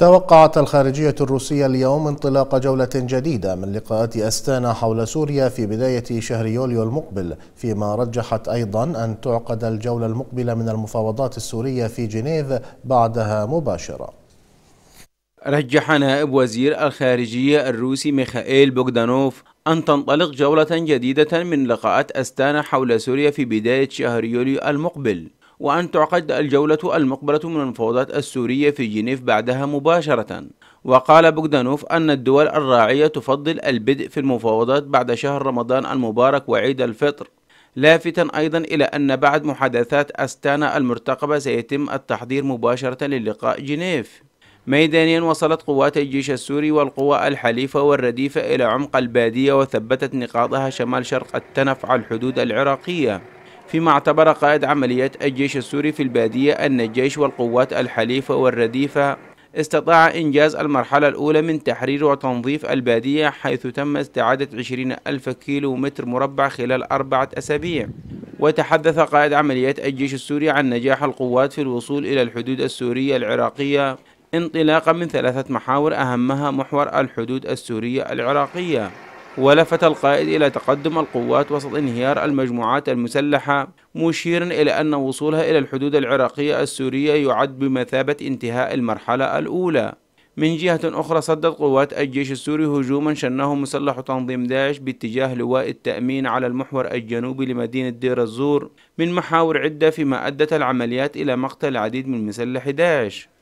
توقعت الخارجية الروسية اليوم انطلاق جولة جديدة من لقاءات أستانا حول سوريا في بداية شهر يوليو المقبل فيما رجحت أيضا أن تعقد الجولة المقبلة من المفاوضات السورية في جنيف بعدها مباشرة رجح نائب وزير الخارجية الروسي ميخائيل بوغدانوف أن تنطلق جولة جديدة من لقاءات أستانا حول سوريا في بداية شهر يوليو المقبل وأن تعقد الجولة المقبلة من المفاوضات السورية في جنيف بعدها مباشرة وقال بوغدانوف أن الدول الراعية تفضل البدء في المفاوضات بعد شهر رمضان المبارك وعيد الفطر لافتا أيضا إلى أن بعد محادثات أستانا المرتقبة سيتم التحضير مباشرة للقاء جنيف ميدانيا وصلت قوات الجيش السوري والقوى الحليفة والرديفة إلى عمق البادية وثبتت نقاطها شمال شرق التنف على الحدود العراقية فيما اعتبر قائد عمليات الجيش السوري في البادية أن الجيش والقوات الحليفة والرديفة استطاع إنجاز المرحلة الأولى من تحرير وتنظيف البادية حيث تم استعادة 20 ألف كيلو متر مربع خلال أربعة أسابيع وتحدث قائد عمليات الجيش السوري عن نجاح القوات في الوصول إلى الحدود السورية العراقية انطلاقا من ثلاثة محاور أهمها محور الحدود السورية العراقية ولفت القائد إلى تقدم القوات وسط انهيار المجموعات المسلحة مشيرا إلى أن وصولها إلى الحدود العراقية السورية يعد بمثابة انتهاء المرحلة الأولى من جهة أخرى صدت قوات الجيش السوري هجوما شنه مسلح تنظيم داعش باتجاه لواء التأمين على المحور الجنوبي لمدينة دير الزور من محاور عدة فيما أدت العمليات إلى مقتل العديد من مسلح داعش